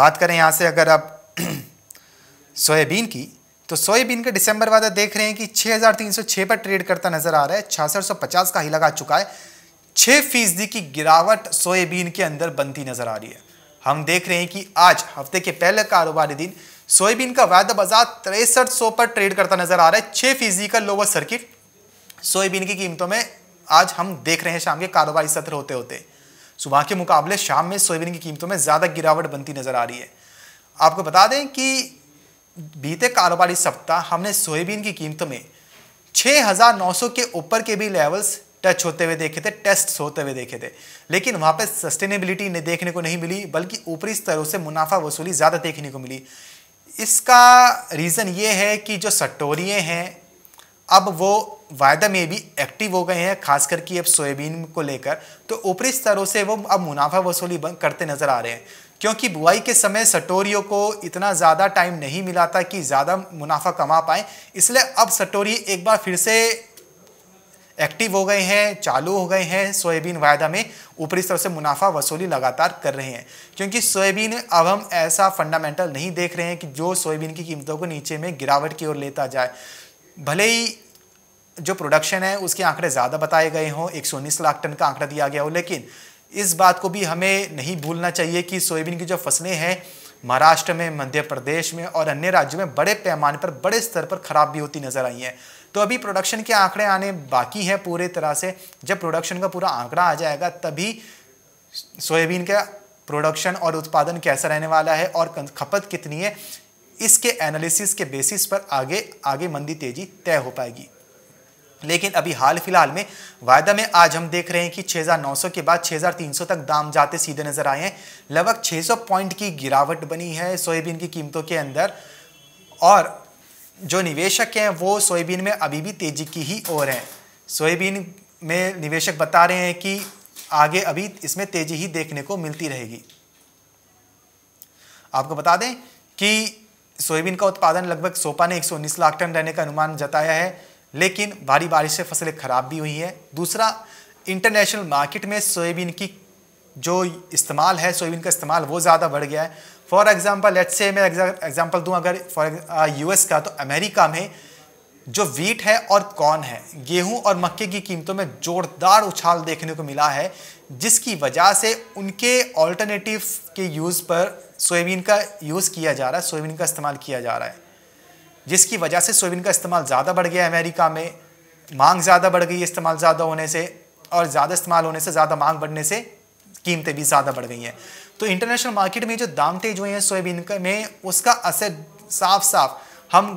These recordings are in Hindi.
बात करें यहाँ से अगर आप सोयाबीन की तो सोयाबीन का दिसंबर वादा देख रहे हैं कि 6,306 पर ट्रेड करता नजर आ रहा है छियासठ का ही लगा चुका है छः फीसदी की गिरावट सोयाबीन के अंदर बनती नजर आ रही है हम देख रहे हैं कि आज हफ्ते के पहले कारोबारी दिन सोयाबीन का वायदा बाजार तिरसठ सौ पर ट्रेड करता नजर आ रहा है छः फीसदी का लोअर सर्किट सोयाबीन की कीमतों में आज हम देख रहे हैं शाम के कारोबारी सत्र होते होते सुबह के मुकाबले शाम में सोयाबीन की कीमतों में ज़्यादा गिरावट बनती नज़र आ रही है आपको बता दें कि बीते कारोबारी सप्ताह हमने सोयाबीन की कीमतों में 6,900 के ऊपर के भी लेवल्स टच होते हुए देखे थे टेस्ट होते हुए देखे थे लेकिन वहाँ पर सस्टेनेबिलिटी ने देखने को नहीं मिली बल्कि ऊपरी स्तरों से मुनाफा वसूली ज़्यादा देखने को मिली इसका रीज़न ये है कि जो सट्टोरिए हैं अब वो वायदा में भी एक्टिव हो गए हैं खास करके अब सोयाबीन को लेकर तो ऊपरी स्तरों से वो अब मुनाफा वसूली करते नज़र आ रहे हैं क्योंकि बुआई के समय सटोरियों को इतना ज़्यादा टाइम नहीं मिला था कि ज़्यादा मुनाफा कमा पाएँ इसलिए अब सटोरी एक बार फिर से एक्टिव हो गए हैं चालू हो गए हैं सोयाबीन वायदा में ऊपरी स्तर से मुनाफा वसूली लगातार कर रहे हैं क्योंकि सोयाबीन अब हम ऐसा फंडामेंटल नहीं देख रहे हैं कि जो सोयाबीन की कीमतों को नीचे में गिरावट की ओर लेता जाए भले ही जो प्रोडक्शन है उसके आंकड़े ज़्यादा बताए गए हों एक लाख टन का आंकड़ा दिया गया हो लेकिन इस बात को भी हमें नहीं भूलना चाहिए कि सोयाबीन की जो फसलें हैं महाराष्ट्र में मध्य प्रदेश में और अन्य राज्यों में बड़े पैमाने पर बड़े स्तर पर ख़राब भी होती नज़र आई हैं तो अभी प्रोडक्शन के आंकड़े आने बाकी हैं पूरे तरह से जब प्रोडक्शन का पूरा आंकड़ा आ जाएगा तभी सोयाबीन का प्रोडक्शन और उत्पादन कैसा रहने वाला है और खपत कितनी है इसके एनालिसिस के बेसिस पर आगे आगे मंदी तेजी तय हो पाएगी लेकिन अभी हाल फिलहाल में वायदा में आज हम देख रहे हैं कि 6,900 के बाद 6,300 तक दाम जाते सीधे नजर आए हैं लगभग 600 पॉइंट की गिरावट बनी है सोयाबीन की कीमतों के अंदर और जो निवेशक हैं वो सोयाबीन में अभी भी तेजी की ही ओर हैं सोयाबीन में निवेशक बता रहे हैं कि आगे अभी इसमें तेजी ही देखने को मिलती रहेगी आपको बता दें कि सोयाबीन का उत्पादन लगभग सोपा ने 119 लाख टन रहने का अनुमान जताया है लेकिन भारी बारिश से फसलें खराब भी हुई है दूसरा इंटरनेशनल मार्केट में सोयाबीन की जो इस्तेमाल है सोयाबीन का इस्तेमाल वो ज़्यादा बढ़ गया है फॉर एग्जाम्पल लेट्स से मैं एग्जाम्पल दूँ अगर फॉर यू का तो अमेरिका में जो वीट है और कॉर्न है गेहूं और मक्के की कीमतों में जोरदार उछाल देखने को मिला है जिसकी वजह से उनके ऑल्टरनेटिव के यूज़ पर सोयाबीन का यूज़ किया जा रहा है सोयाबीन का इस्तेमाल किया जा रहा है जिसकी वजह से सोयाबीन का इस्तेमाल ज़्यादा बढ़ गया है अमेरिका में मांग ज़्यादा बढ़ गई है इस्तेमाल ज़्यादा होने से और ज़्यादा इस्तेमाल होने से ज़्यादा मांग बढ़ने से कीमतें भी ज़्यादा बढ़ गई हैं तो इंटरनेशनल मार्केट में जो दाम तेज हुए हैं सोयाबीन में उसका असर साफ साफ हम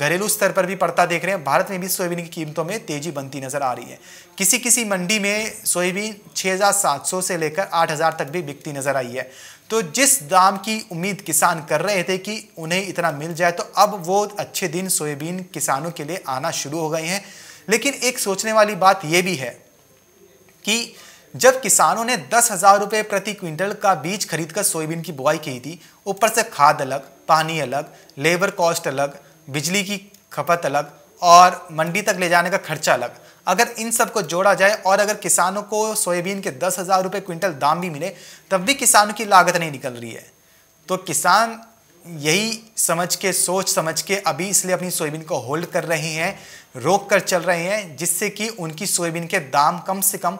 घरेलू स्तर पर भी पड़ता देख रहे हैं भारत में भी सोयाबीन की कीमतों में तेजी बनती नजर आ रही है किसी किसी मंडी में सोयाबीन 6,700 से लेकर 8,000 तक भी बिकती नजर आई है तो जिस दाम की उम्मीद किसान कर रहे थे कि उन्हें इतना मिल जाए तो अब वो अच्छे दिन सोयाबीन किसानों के लिए आना शुरू हो गए हैं लेकिन एक सोचने वाली बात यह भी है कि जब किसानों ने दस हज़ार रुपये प्रति क्विंटल का बीज खरीदकर सोयाबीन की बुआई की थी ऊपर से खाद अलग पानी अलग लेबर कॉस्ट अलग बिजली की खपत अलग और मंडी तक ले जाने का खर्चा अलग अगर इन सब को जोड़ा जाए और अगर किसानों को सोयाबीन के दस हज़ार रुपये क्विंटल दाम भी मिले तब भी किसानों की लागत नहीं निकल रही है तो किसान यही समझ के सोच समझ के अभी इसलिए अपनी सोयाबीन को होल्ड कर रहे हैं रोक कर चल रहे हैं जिससे कि उनकी सोयाबीन के दाम कम से कम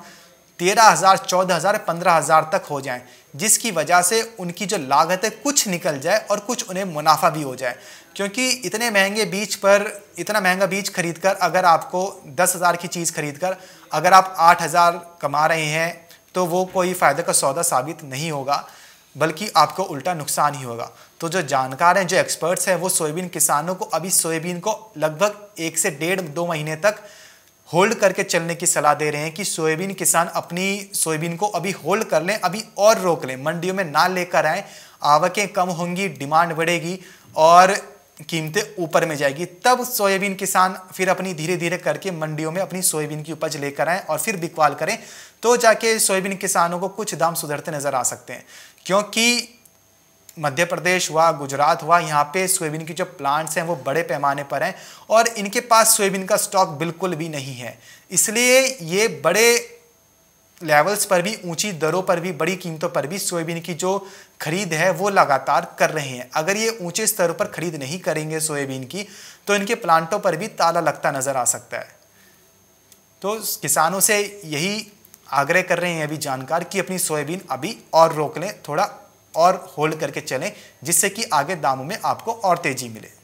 तेरह हज़ार चौदह हज़ार पंद्रह हज़ार तक हो जाएं जिसकी वजह से उनकी जो लागत है कुछ निकल जाए और कुछ उन्हें मुनाफा भी हो जाए क्योंकि इतने महंगे बीज पर इतना महंगा बीज खरीद कर अगर आपको दस हज़ार की चीज़ खरीद कर अगर आप आठ हज़ार कमा रहे हैं तो वो कोई फ़ायदे का सौदा साबित नहीं होगा बल्कि आपको उल्टा नुकसान ही होगा तो जो जानकार हैं जो एक्सपर्ट्स हैं वो सोयाबीन किसानों को अभी सोयाबीन को लगभग एक से डेढ़ दो महीने तक होल्ड करके चलने की सलाह दे रहे हैं कि सोयाबीन किसान अपनी सोयाबीन को अभी होल्ड कर लें अभी और रोक लें मंडियों में ना लेकर आए आवकें कम होंगी डिमांड बढ़ेगी और कीमतें ऊपर में जाएगी तब सोयाबीन किसान फिर अपनी धीरे धीरे करके मंडियों में अपनी सोयाबीन की उपज लेकर आएँ और फिर बिकवाल करें तो जाके सोयाबीन किसानों को कुछ दाम सुधरते नज़र आ सकते हैं क्योंकि मध्य प्रदेश हुआ गुजरात हुआ यहाँ पे सोयाबीन की जो प्लांट्स हैं वो बड़े पैमाने पर हैं और इनके पास सोयाबीन का स्टॉक बिल्कुल भी नहीं है इसलिए ये बड़े लेवल्स पर भी ऊंची दरों पर भी बड़ी कीमतों पर भी सोयाबीन की जो खरीद है वो लगातार कर रहे हैं अगर ये ऊंचे स्तर पर खरीद नहीं करेंगे सोयाबीन की तो इनके प्लांटों पर भी ताला लगता नज़र आ सकता है तो किसानों से यही आग्रह कर रहे हैं अभी जानकार कि अपनी सोयाबीन अभी और रोक लें थोड़ा और होल्ड करके चलें जिससे कि आगे दामों में आपको और तेज़ी मिले